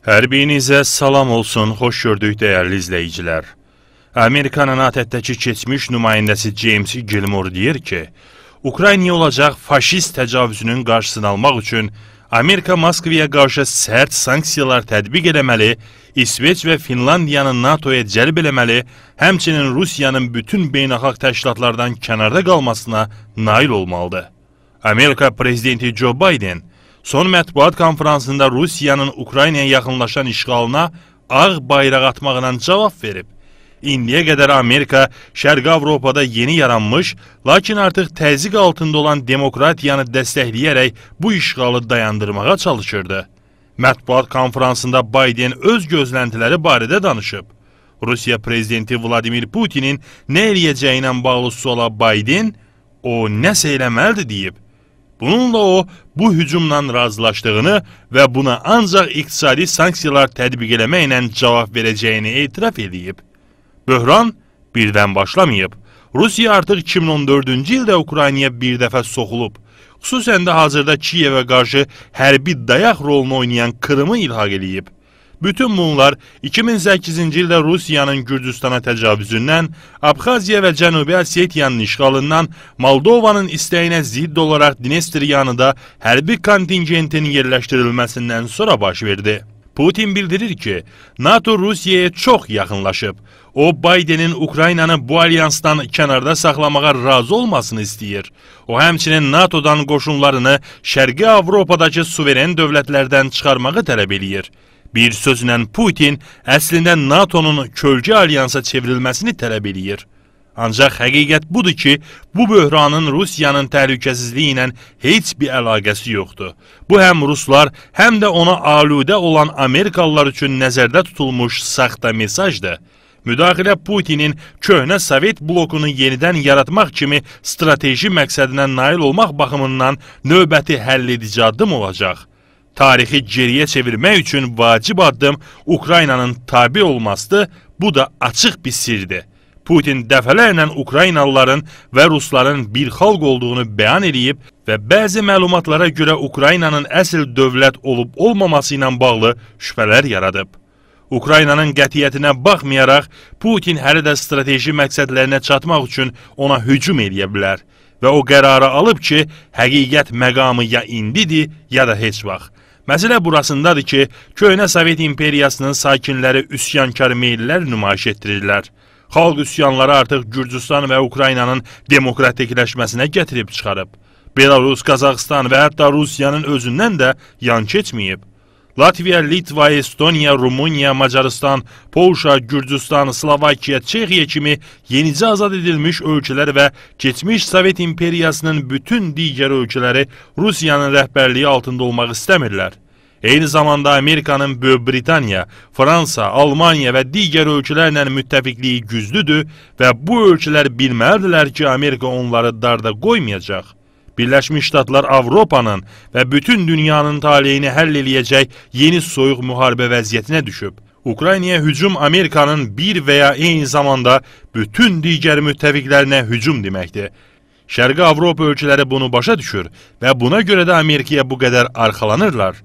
Hər birinizə salam olsun, xoş gördük dəyərli izləyicilər. Amerikanın ATƏT-dəki keçmiş nümayəndəsi James Gilmore deyir ki, Ukraynaya olacaq faşist təcavüzünün qarşısını almaq üçün Amerika Moskvaya qarşı sərt sanksiyalar tətbiq eləməli, İsveç və Finlandiyanı NATO-ya cəlb eləməli, həmçinin Rusiyanın bütün beynəlxalq təşkilatlardan kənarda qalmasına nail olmalıdır. Amerika Prezidenti Joe Biden Son mətbuat konfransında Rusiyanın Ukraynaya yaxınlaşan işğalına ağ bayraq atmaqla cavab verib. İndiyə qədər Amerika Şərqi Avropada yeni yaranmış, lakin artıq təzyiq altında olan demokratiyanı dəstəkləyərək bu işğalı dayandırmağa çalışırdı. Mətbuat konfransında Biden öz gözləntiləri barədə danışıb. Rusiya prezidenti Vladimir Putinin nə eləyəcəyi ilə bağlı suala Biden, o nəsə eləməlidir deyib. Bununla o bu hücumla razılaşdığını və buna ancaq iqtisadi sanksiyalar tətbiq eləmə ilə cavab verəcəyini etiraf edib. Böhran birdən başlamayıb. Rusiya artıq 2014-cü ildə Ukraynaya bir dəfə soxulub. Xüsusən də hazırda Kiyevə qarşı hərbi dayaq rolunu oynayan Kırımı ilhaq eləyib. Bütün bunlar 2008-ci ildə Rusiyanın Gürcüstana təcavüzündən, Abxaziya və Cənubi Osetiyanın işğalından, Moldovanın istəyinə zidd olaraq Dnestriyanı da hərbi kontingentin yerləşdirilməsindən sonra baş verdi. Putin bildirir ki, NATO Rusiyaya çox yaxınlaşıb. O, Bidenin Ukraynanı bu alyansdan kənarda saxlamağa razı olmasını istəyir. O, həmçinin NATO-dan qoşunlarını Şərqi Avropadakı suveren dövlətlərdən çıxarmağı tələb eləyir. Bir sözlə Putin əslində NATO-nun kölgə alyansa çevrilməsini tələb eləyir. Ancaq həqiqət budur ki, bu böhranın Rusiyanın təhlükəsizliyi ilə heç bir əlaqəsi yoxdur. Bu həm ruslar, həm də ona aludə olan Amerikalılar üçün nəzərdə tutulmuş saxta mesajdır. Müdaxilə Putinin köhnə Sovet blokunu yenidən yaratmaq kimi strateji məqsədinə nail olmaq baxımından növbəti həll edici addım olacaq tarixi geriyə çevirmək üçün vacib addım Ukraynanın tabi olmasıdır. Bu da açıq bir sirdir. Putin dəfələrlə Ukraynalıların və rusların bir xalq olduğunu bəyan edib və bəzi məlumatlara görə Ukraynanın əsl dövlət olub-olmaması ilə bağlı şübhələr yaradıb. Ukraynanın qətiyyətinə baxmayaraq, Putin hələ də strateji məqsədlərinə çatmaq üçün ona hücum edə bilər və o qərarı alıb ki, həqiqət məqamı ya indidir, ya da heç vaxt. Məsələ burasındadır ki, köhnə Sovet imperiyasının sakinləri üsyankar meyillər nümayiş etdirirlər. Xalq üsyanları artıq Gürcüstan və Ukraynanın demokratikləşməsinə gətirib çıxarıb. Belarus, Qazaxstan və hətta Rusiyanın özündən də yan keçməyib. Latviya, Litva, Estoniya, Rumıniya, Macaristan, Polşa, Gürcüstan, Slovakiya, Çexiya kimi yenicə azad edilmiş ölkələr və keçmiş Sovet imperiyasının bütün digər ölkələri Rusiyanın rəhbərliyi altında olmaq istəmirlər. Eyni zamanda Amerikanın Böyük Britaniya, Fransa, Almaniya və digər ölkələrlə müttəfiqliyi güclüdür və bu ölkələr bilməlidirlər ki, Amerika onları darda qoymayacaq. Birləşmiş Ştatlar Avropanın və bütün dünyanın taleyini həll eləyəcək yeni soyuq müharibə vəziyyətinə düşüb. Ukraynaya hücum Amerikanın bir və ya eyni zamanda bütün digər müttəfiqlərinə hücum deməkdir. Şərqi Avropa ölkələri bunu başa düşür və buna görə də Amerikaya bu qədər arxalanırlar.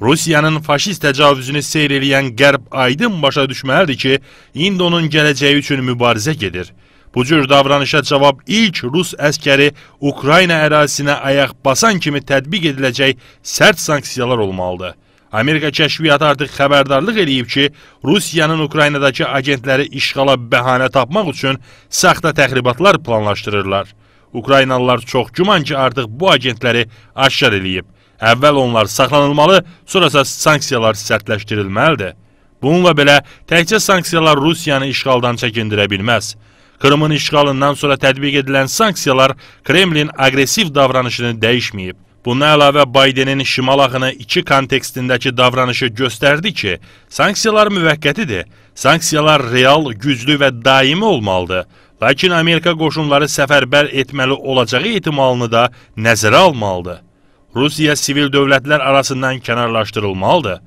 Rusiyanın faşist təcavüzünü seyr eləyən Qərb aydın başa düşməlidir ki, indi onun gələcəyi üçün mübarizə gedir. Bu cür davranışa cavab ilk Rus əskəri Ukrayna ərazisinə ayaq basan kimi tətbiq ediləcək sərt sanksiyalar olmalıdır. Amerika kəşfiyyatı artıq xəbərdarlıq eləyib ki, Rusiyanın Ukraynadakı agentləri işğala bəhanə tapmaq üçün saxta təxribatlar planlaşdırırlar. Ukraynalılar çox güman ki, artıq bu agentləri aşkar eləyib. Əvvəl onlar saxlanılmalı, sonrasa sanksiyalar sərtləşdirilməlidir. Bununla belə, təkcə sanksiyalar Rusiyanı işğaldan çəkindirə bilməz. Krımın işğalından sonra tətbiq edilən sanksiyalar Kremlin aqressiv davranışını dəyişməyib. Buna əlavə Baydenin şimal axını iki kontekstindəki davranışı göstərdi ki, sanksiyalar müvəqqətidir, sanksiyalar real, güclü və daimi olmalıdır. Lakin Amerika qoşunları səfərbər etməli olacağı ehtimalını da nəzərə almalıdır. Rusiya sivil dövlətlər arasından kənarlaşdırılmalıdır.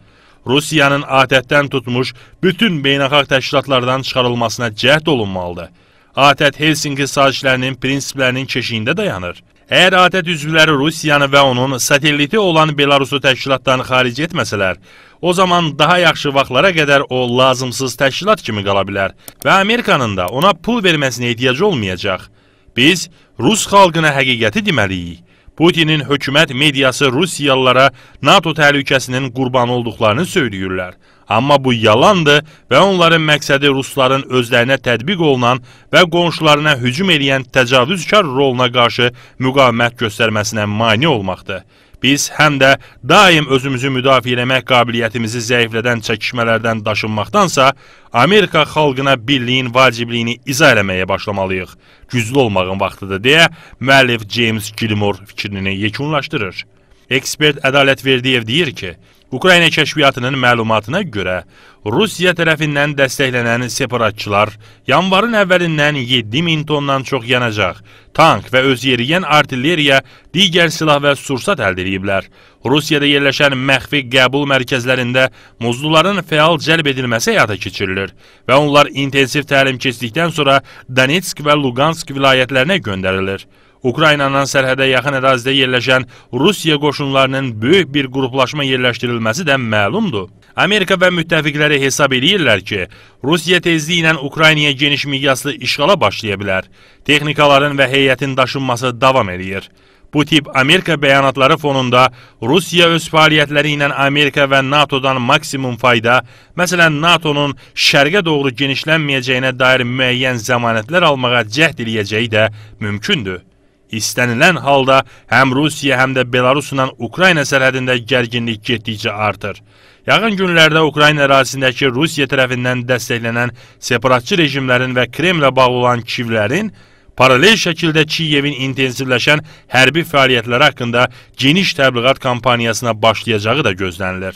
Rusiyanın adətdən tutmuş bütün beynəlxalq təşkilatlardan çıxarılmasına cəhd olunmalıdır. ATƏT Helsinki sazişlərinin prinsiplərinin keşiyində dayanır. Əgər ATƏT üzvləri Rusiyanı və onun sateliti olan Belarusu təşkilatdan xaric etməsələr, o zaman daha yaxşı vaxtlara qədər o lazımsız təşkilat kimi qala bilər və Amerikanın da ona pul verməsinə ehtiyac olmayacaq. Biz Rus xalqına həqiqəti deməliyik. Putinin hökumət mediası Rusiyalılara NATO təhlükəsinin qurbanı olduqlarını söyləyirlər. Amma bu yalandır və onların məqsədi rusların özlərinə tətbiq olunan və qonşularına hücum edən təcavüzkar roluna qarşı müqavimət göstərməsinə mane olmaqdır. Biz həm də daim özümüzü müdafiə eləmək qabiliyyətimizi zəiflədən çəkişmələrdən daşınmaqdansa, Amerika xalqına birliyin vacibliyini izah eləməyə başlamalıyıq. Güclü olmağın vaxtıdır deyə müəllif James Gilmore fikrini yekunlaşdırır. Ekspert Ədalət Verdiyev deyir ki, Ukrayna kəşfiyyatının məlumatına görə, Rusiya tərəfindən dəstəklənən separatçılar yanvarın əvvəlindən 7000 tondan çox yanacaq, tank və öz yeriyən artilleriya, digər silah və sursat əldə ediblər. Rusiyada yerləşən məxfi qəbul mərkəzlərində muzluların fəal cəlb edilməsi həyata keçirilir və onlar intensiv təlim keçdikdən sonra Donetsk və Lugansk vilayətlərinə göndərilir. Ukraynanın sərhədə yaxın ərazidə yerləşən Rusiya qoşunlarının böyük bir qruplaşma yerləşdirilməsi də məlumdur. Amerika və müttəfiqləri hesab edirlər ki, Rusiya tezliyi ilə Ukraynaya geniş miqyaslı işğala başlaya bilər. Texnikaların və heyətin daşınması davam edir. Bu tip Amerika bəyanatları fonunda Rusiya öz fəaliyyətləri ilə Amerika və NATO-dan maksimum fayda, məsələn NATO-nun şərqə doğru genişlənməyəcəyinə dair müəyyən zəmanətlər almağa cəhd eləyəcəyi də mümkündür. İstənilən halda həm Rusiya, həm də Belarusla Ukrayna sərhədində gərginlik getdikcə artır. Yaxın günlərdə Ukrayna ərazisindəki Rusiya tərəfindən dəstəklənən separatçı rejimlərin və Kremlə bağlı olan Kivlərin paralel şəkildə Kiyevin intensivləşən hərbi fəaliyyətləri haqqında geniş təbliğat kampaniyasına başlayacağı da gözlənilir.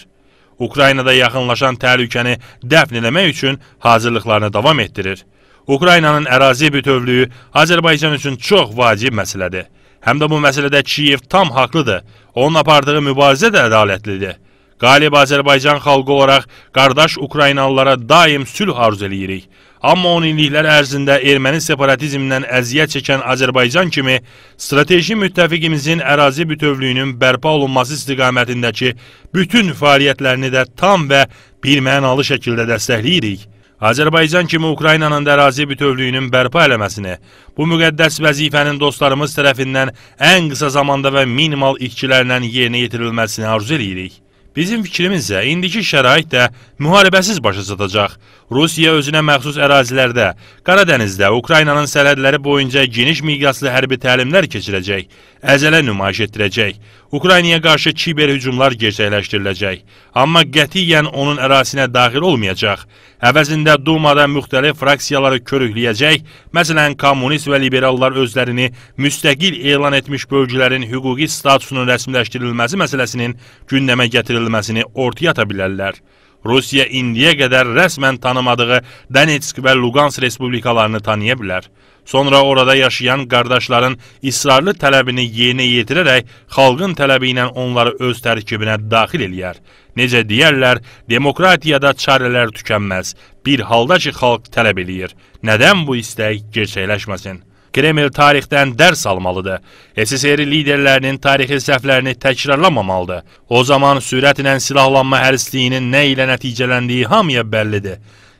Ukraynada yaxınlaşan təhlükəni dəfn eləmək üçün hazırlıqlarını davam etdirir. Ukraynanın ərazi bütövlüyü Azərbaycan üçün çox vacib məsələdir. Həm də bu məsələdə Kiyev tam haqlıdır. Onun apardığı mübarizə də ədalətlidir. Qalib Azərbaycan xalqı olaraq qardaş Ukraynalılara daim sülh arzu eləyirik. Amma 10 illiklər ərzində erməni separatizmdən əziyyət çəkən Azərbaycan kimi strateji müttəfiqimizin ərazi bütövlüyünün bərpa olunması istiqamətindəki bütün fəaliyyətlərini də tam və birmənalı şəkildə dəstəkləyirik. Azərbaycan kimi Ukraynanın da ərazi bütövlüyünün bərpa eləməsini, bu müqəddəs vəzifənin dostlarımız tərəfindən ən qısa zamanda və minimal itkilərlə yerinə yetirilməsini arzu edirik. Bizim fikrimizsə, indiki şərait də müharibəsiz başa çatacaq. Rusiya özünə məxsus ərazilərdə, Qara dənizdə, Ukraynanın sərhədləri boyunca geniş miqyaslı hərbi təlimlər keçirəcək, əzələ nümayiş etdirəcək, Ukraynaya qarşı kiber hücumlar gerçəkləşdiriləcək, amma qətiyyən onun ərazisinə daxil olmayacaq. Əvəzində Dumada müxtəlif fraksiyaları körükləyəcək, məsələn, kommunist və liberallar özlərini müstəqil elan etmiş bölgələrin hüquqi statusunun rəsmiləşdirilməsi məsələsinin gündəmə gətirilməsini ortaya ata bilərlər. Rusiya indiyə qədər rəsmən tanımadığı Donetsk və Lugansk respublikalarını tanıya bilər. Sonra orada yaşayan qardaşların israrlı tələbini yerinə yetirərək xalqın tələbi ilə onları öz tərkibinə daxil eləyər. Necə deyərlər, demokratiyada çarələr tükənməz, bir halda ki, xalq tələb eləyir. Nədən bu istək gerçəkləşməsin? Kreml tarixdən dərs almalıdır. SSR liderlərinin tarixi səhvlərini təkrarlamamalıdır. O zaman sürətlə silahlanma hərisliyinin nə ilə nəticələndiyi hamıya bəllidir.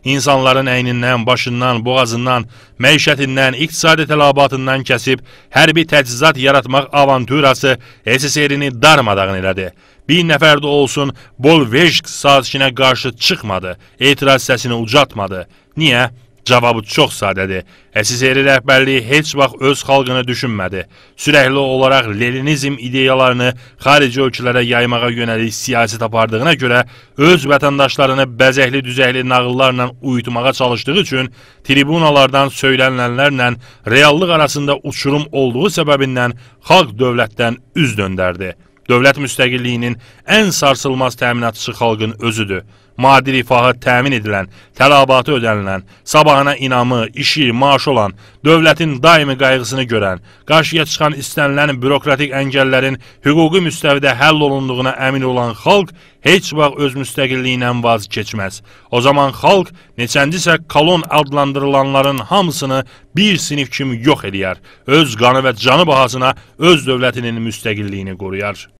İnsanların əynindən, başından, boğazından, məişətindən, iqtisadi tələbatından kəsib hərbi təchizat yaratmaq avanturası SSR-ni darmadağın elədi. Bir nəfər də olsun Bolvejk sazişinə qarşı çıxmadı, etiraz səsini ucatmadı. Niyə? Cavabı çox sadədir. SSRİ rəhbərliyi heç vaxt öz xalqını düşünmədi. Sürəkli olaraq leninizm ideyalarını xarici ölkələrə yaymağa yönəlik siyasət apardığına görə öz vətəndaşlarını bəzəkli-düzəkli nağıllarla uyutmağa çalışdığı üçün tribunalardan söylənilənlərlə reallıq arasında uçurum olduğu səbəbindən xalq dövlətdən üz döndərdi. Dövlət müstəqilliyinin ən sarsılmaz təminatçısı xalqın özüdür maddi rifahı təmin edilən, tələbatı ödənilən, sabahına inamı, işi, maaşı olan, dövlətin daimi qayğısını görən, qarşıya çıxan istənilən bürokratik əngəllərin hüquqi müstəvidə həll olunduğuna əmin olan xalq heç vaxt öz müstəqilliyindən vaz keçməz. O zaman xalq neçəndisə kolon adlandırılanların hamısını bir sinif kimi yox eləyər, öz qanı və canı bahasına öz dövlətinin müstəqilliyini qoruyar.